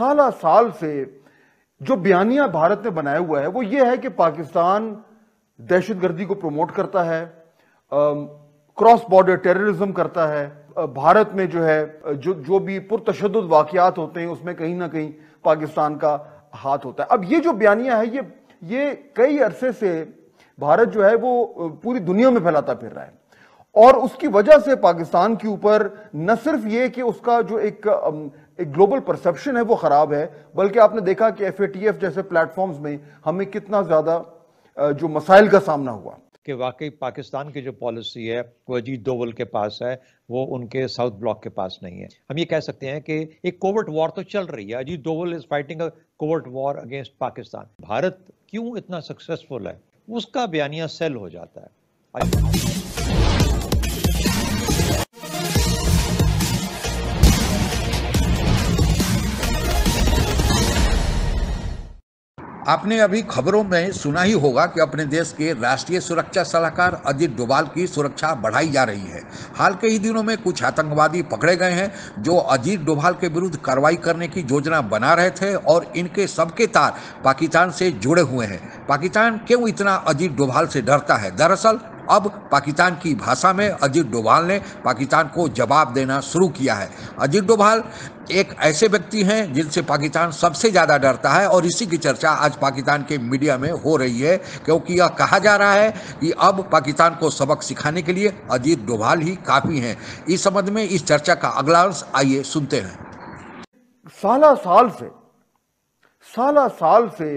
साला साल से जो बयानिया भारत ने बनाया हुआ है वो ये है कि पाकिस्तान दहशतगर्दी को प्रमोट करता है क्रॉस बॉर्डर टेररिज्म करता है भारत में जो है जो जो भी पुरतशद वाकियात होते हैं उसमें कहीं ना कहीं पाकिस्तान का हाथ होता है अब ये जो बयानिया है ये ये कई अरसे से भारत जो है वो पूरी दुनिया में फैलाता फिर रहा है और उसकी वजह से पाकिस्तान के ऊपर न सिर्फ ये कि उसका जो एक एक ग्लोबल परसेप्शन है वो ख़राब है बल्कि आपने देखा कि एफ जैसे प्लेटफॉर्म्स में हमें कितना ज़्यादा जो मसाइल का सामना हुआ कि वाकई पाकिस्तान की जो पॉलिसी है वो अजीत दोवल के पास है वो उनके साउथ ब्लॉक के पास नहीं है हम ये कह सकते हैं कि एक कोवर्ट वॉर तो चल रही है Ajit Doval is fighting a covert war against Pakistan Bharat क्यों इतना सक्सेसफुल है उसका बयानिया सेल हो जाता है आपने अभी खबरों में सुना ही होगा कि अपने देश के राष्ट्रीय सुरक्षा सलाहकार अजीत डोभाल की सुरक्षा बढ़ाई जा रही है हाल के ही दिनों में कुछ आतंकवादी पकड़े गए हैं जो अजीत डोभाल के विरुद्ध कार्रवाई करने की योजना बना रहे थे और इनके सबके तार पाकिस्तान से जुड़े हुए हैं पाकिस्तान क्यों इतना अजीत डोभाल से डरता है दरअसल अब पाकिस्तान की भाषा में अजीत डोभाल ने पाकिस्तान को जवाब देना शुरू किया है अजीत डोभाल एक ऐसे व्यक्ति हैं जिनसे पाकिस्तान सबसे ज़्यादा डरता है और इसी की चर्चा आज पाकिस्तान के मीडिया में हो रही है क्योंकि यह कहा जा रहा है कि अब पाकिस्तान को सबक सिखाने के लिए अजीत डोभाल ही काफ़ी हैं इस संबंध में इस चर्चा का अगला अंश आइए सुनते हैं साला साल से साला साल से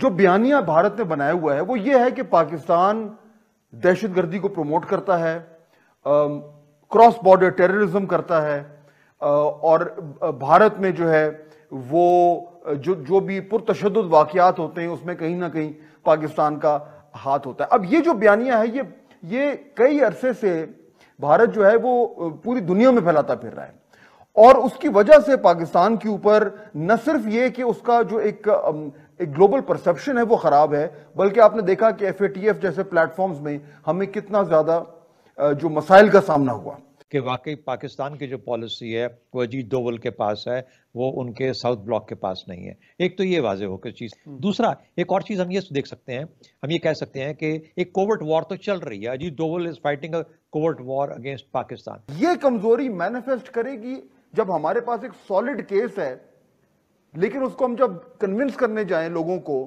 जो बयानिया भारत ने बनाया हुआ है वो ये है कि पाकिस्तान दहशतगर्दी को प्रमोट करता है क्रॉस बॉर्डर टेररिज्म करता है और भारत में जो है वो जो जो भी पुरतशद वाकियात होते हैं उसमें कहीं ना कहीं पाकिस्तान का हाथ होता है अब ये जो बयानियाँ है ये ये कई अरसे से भारत जो है वो पूरी दुनिया में फैलाता फिर रहा है और उसकी वजह से पाकिस्तान के ऊपर न सिर्फ ये कि उसका जो एक एक ग्लोबल परसेप्शन है वो ख़राब है बल्कि आपने देखा कि एफ जैसे प्लेटफॉर्म्स में हमें कितना ज़्यादा जो मसाइल का सामना हुआ कि वाकई पाकिस्तान की जो पॉलिसी है वो अजीत दोवल के पास है वो उनके साउथ ब्लॉक के पास नहीं है एक तो ये वाजे होकर चीज़ हम्म। दूसरा एक और चीज़ हम ये देख सकते हैं हम ये कह सकते हैं कि एक कोवर्ट वॉर तो चल रही है Ajit Doval is fighting covert war against Pakistan ये कमजोरी मैनिफेस्ट करेगी जब हमारे पास एक सॉलिड केस है लेकिन उसको हम जब कन्विंस करने जाएं लोगों को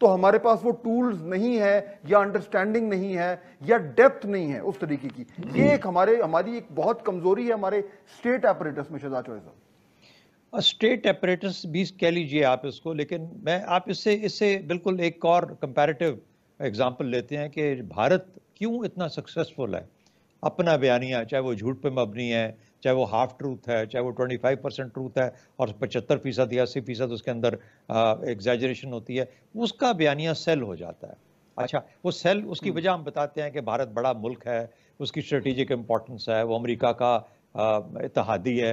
तो हमारे पास वो टूल्स नहीं है या अंडरस्टैंडिंग नहीं है या डेप्थ नहीं है उस तरीके की ये एक हमारे हमारी एक बहुत कमजोरी है हमारे स्टेट ऑपरेटर्स में शहजाद चौधरी स्टेट ऑपरेटर्स भी कह लीजिए आप इसको लेकिन मैं आप इससे इससे बिल्कुल एक और कंपैरेटिव एग्जांपल लेते हैं कि भारत क्यों इतना सक्सेसफुल है अपना बयानिया चाहे वो झूठ पे मबनी है चाहे वो हाफ ट्रूथ है चाहे वो 25 परसेंट ट्रूथ है और पचहत्तर फीसद या अस्सी फीसद उसके अंदर एग्जेजरेशन होती है उसका बयानिया सेल हो जाता है अच्छा वो सेल उसकी हम्म। वजह हम बताते हैं कि भारत बड़ा मुल्क है उसकी स्ट्रेटिजिक इम्पोर्टेंस है वो अमरीका का इतिहादी है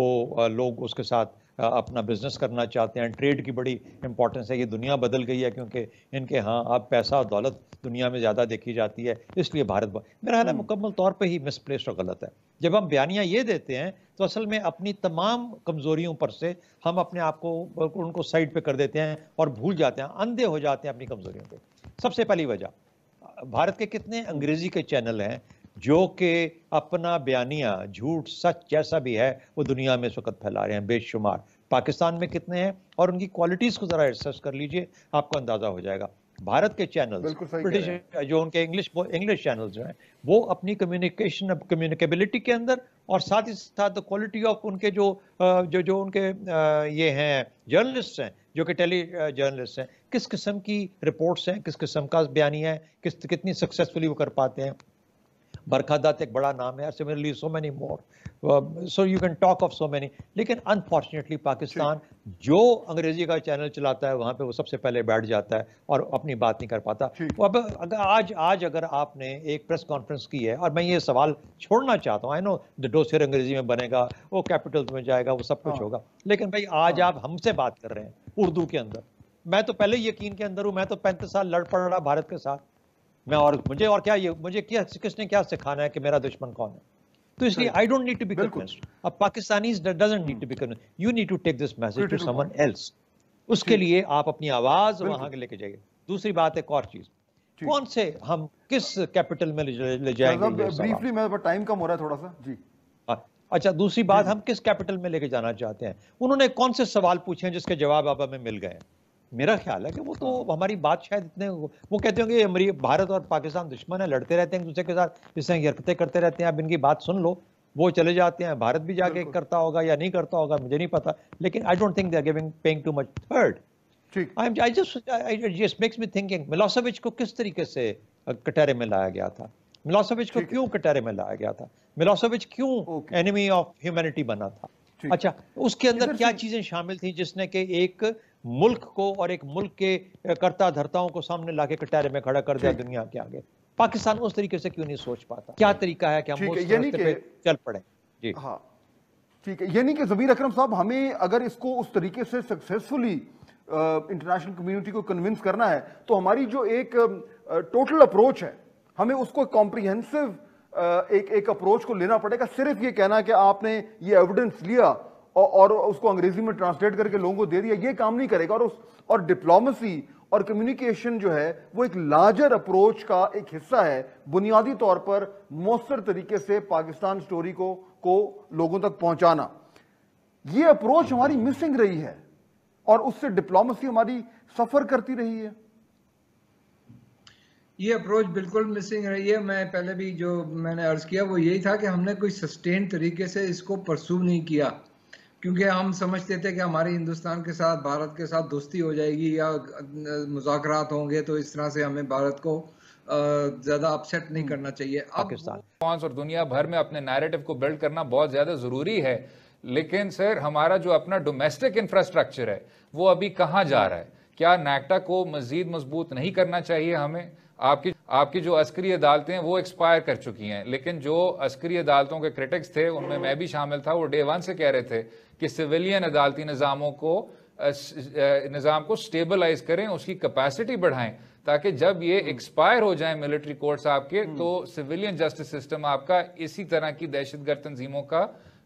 वो लोग उसके साथ अपना बिजनेस करना चाहते हैं ट्रेड की बड़ी इंपॉर्टेंस है ये दुनिया बदल गई है क्योंकि इनके हाँ अब पैसा और दौलत दुनिया में ज़्यादा देखी जाती है इसलिए भारत मेरा ख्याल हम्म। मुकम्मल तौर पर ही मिसप्लेस और गलत है जब हम बयानियाँ ये देते हैं तो असल में अपनी तमाम कमजोरियों पर से हम अपने आप को उनको साइड पर कर देते हैं और भूल जाते हैं अंधे हो जाते हैं अपनी कमजोरियों पर सबसे पहली वजह भारत के कितने अंग्रेजी के चैनल हैं जो कि अपना बयानिया झूठ सच जैसा भी है वो दुनिया में इस वक्त फैला रहे हैं बेशुमार पाकिस्तान में कितने हैं और उनकी क्वालिटीज़ को ज़रा रिसर्च कर लीजिए आपको अंदाज़ा हो जाएगा भारत के चैनल ब्रिटिश जो उनके इंग्लिश इंग्लिश चैनल जो हैं वो अपनी कम्युनिकेशन कम्युनिकेबिलिटी के अंदर और साथ ही साथ क्वालिटी ऑफ उनके जो जो जो उनके ये हैं जर्नलिस्ट हैं जो कि टेली जर्नलिस्ट हैं किस किस्म की रिपोर्ट्स हैं किस किस्म का बयानी है किस कितनी सक्सेसफुली वो कर पाते हैं बरखादत एक बड़ा नाम है similarly so many more so you can talk of so many लेकिन अनफॉर्चुनेटली पाकिस्तान जो अंग्रेजी का चैनल चलाता है वहाँ पे वो सबसे पहले बैठ जाता है और अपनी बात नहीं कर पाता तो अब अगर आज आज अगर आपने एक प्रेस कॉन्फ्रेंस की है और मैं ये सवाल छोड़ना चाहता हूँ आई नो द डोसियर अंग्रेजी में बनेगा वो कैपिटल में जाएगा वो सब कुछ हाँ। होगा लेकिन भाई आज हाँ। आप हमसे बात कर रहे हैं उर्दू के अंदर मैं तो पहले यकीन के अंदर हूँ मैं तो पैंतीस साल लड़ पड़ रहा भारत के साथ मैं और मुझे और क्या ये मुझे क्या किसने क्या सिखाना है कि मेरा दुश्मन कौन है तो इसलिए I don't need to be convinced अब Pakistani doesn't need to be convinced you need to take this message to someone else उसके लिए आप अपनी आवाज वहां के लेके जाइए दूसरी बात एक और चीज कौन से हम किस कैपिटल में ले जाएंगे ब्रीफली मैं टाइम कम हो रहा है थोड़ा सा जी हाँ। अच्छा दूसरी बात हम किस कैपिटल में लेके जाना चाहते हैं उन्होंने कौन से सवाल पूछे हैं जिसके जवाब आप हमें मिल गए हैं मेरा ख्याल है कि वो तो हाँ। हमारी बात शायद इतने वो कहते होंगे हमारी भारत और पाकिस्तान दुश्मन है लड़ते रहते हैं एक दूसरे के साथ जिससे हरकतें करते रहते हैं आप इनकी बात सुन लो वो चले जाते हैं भारत भी जाके करता होगा या नहीं करता होगा मुझे नहीं पता लेकिन I don't think they are giving paying too much third I I just I just makes me thinking Milosevic को किस तरीके से कटहरे में लाया गया था मिलोसोविच को क्यों कटहरे में लाया गया था मिलोसोविच क्यों एनिमी ऑफ ह्यूमैनिटी बना था अच्छा उसके अंदर क्या चीजें शामिल थी जिसने के एक मुल्क को और एक मुल्क के कर्ता धर्ताओं को सामने लाके कटारे में खड़ा कर दिया दुनिया के आगे पाकिस्तान उस तरीके से क्यों नहीं सोच पाता क्या तरीका है कि हम उस रास्ते पे चल पड़े जी हाँ ठीक है यानी कि जबीर अकरम साहब हमें अगर इसको उस तरीके से सक्सेसफुली इंटरनेशनल कम्युनिटी को कन्विंस करना है तो हमारी जो एक टोटल अप्रोच है हमें उसको कॉम्प्रिहेंसिव एक एक अप्रोच को लेना पड़ेगा सिर्फ ये कहना कि आपने ये एविडेंस लिया और, और उसको अंग्रेजी में ट्रांसलेट करके लोगों को दे दिया ये काम नहीं करेगा और उस और डिप्लोमेसी और कम्युनिकेशन जो है वो एक लार्जर अप्रोच का एक हिस्सा है बुनियादी तौर पर मौसर तरीके से पाकिस्तान स्टोरी को को लोगों तक पहुंचाना ये अप्रोच हमारी मिसिंग रही है और उससे डिप्लोमेसी हमारी सफर करती रही है ये अप्रोच बिल्कुल मिसिंग रही है मैं पहले भी जो मैंने अर्ज किया वो यही था कि हमने कोई सस्टेन तरीके से इसको परसू नहीं किया क्योंकि हम समझते थे कि हमारे हिंदुस्तान के साथ भारत के साथ दोस्ती हो जाएगी या मुजाकर होंगे तो इस तरह से हमें भारत को ज्यादा अपसेट नहीं हम्म। करना चाहिए पाकिस्तान फ्रांस और दुनिया भर में अपने नैरेटिव को बिल्ड करना बहुत ज्यादा जरूरी है लेकिन सर हमारा जो अपना डोमेस्टिक इंफ्रास्ट्रक्चर है वो अभी कहाँ जा हम्म। रहा है क्या नैकटा को मजीद मजबूत नहीं करना चाहिए हमें आपकी आपकी जो अस्करी अदालतें हैं वो एक्सपायर कर चुकी हैं लेकिन जो अस्करी अदालतों के क्रिटिक्स थे उनमें मैं भी शामिल था वो डे वन से कह रहे थे कि सिविलियन अदालती निज़ामों को निज़ाम को स्टेबलाइज करें उसकी कैपेसिटी बढ़ाएं ताकि जब ये एक्सपायर हम्म। हो जाए मिलिट्री कोर्ट्स आपके हम्म। तो सिविलियन जस्टिस सिस्टम आपका इसी तरह की दहशतगर्द तंजीमों का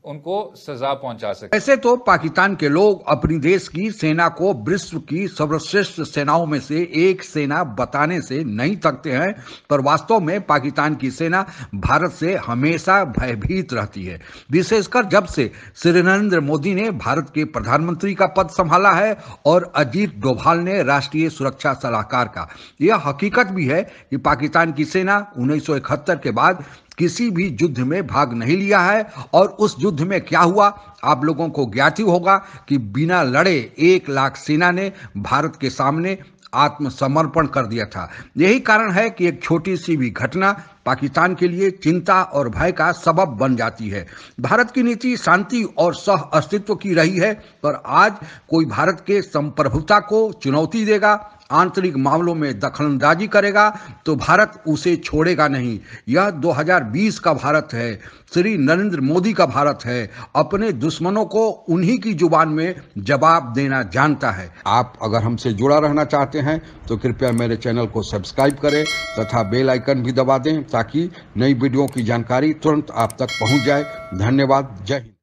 उनको सजा पहुंचा सके ऐसे तो पाकिस्तान के लोग अपनी देश की सेना को विश्व की सर्वश्रेष्ठ सेनाओं में से एक सेना बताने से नहीं थकते हैं पर वास्तव में पाकिस्तान की सेना भारत से हमेशा भयभीत रहती है विशेषकर जब से श्री नरेंद्र मोदी ने भारत के प्रधानमंत्री का पद संभाला है और अजीत डोभाल ने राष्ट्रीय सुरक्षा सलाहकार का यह हकीकत भी है कि पाकिस्तान की सेना उन्नीस के बाद किसी भी युद्ध में भाग नहीं लिया है और उस युद्ध में क्या हुआ आप लोगों को ज्ञाति होगा कि बिना लड़े एक लाख सेना ने भारत के सामने आत्मसमर्पण कर दिया था यही कारण है कि एक छोटी सी भी घटना पाकिस्तान के लिए चिंता और भय का सबब बन जाती है भारत की नीति शांति और सह अस्तित्व की रही है पर आज कोई भारत के संप्रभुता को चुनौती देगा आंतरिक मामलों में दखलंदाजी करेगा तो भारत उसे छोड़ेगा नहीं यह 2020 का भारत है श्री नरेंद्र मोदी का भारत है अपने दुश्मनों को उन्हीं की जुबान में जवाब देना जानता है आप अगर हमसे जुड़ा रहना चाहते हैं तो कृपया मेरे चैनल को सब्सक्राइब करें तथा बेल आइकन भी दबा दें ताकि नई वीडियो की जानकारी तुरंत आप तक पहुंच जाए धन्यवाद जय हिंद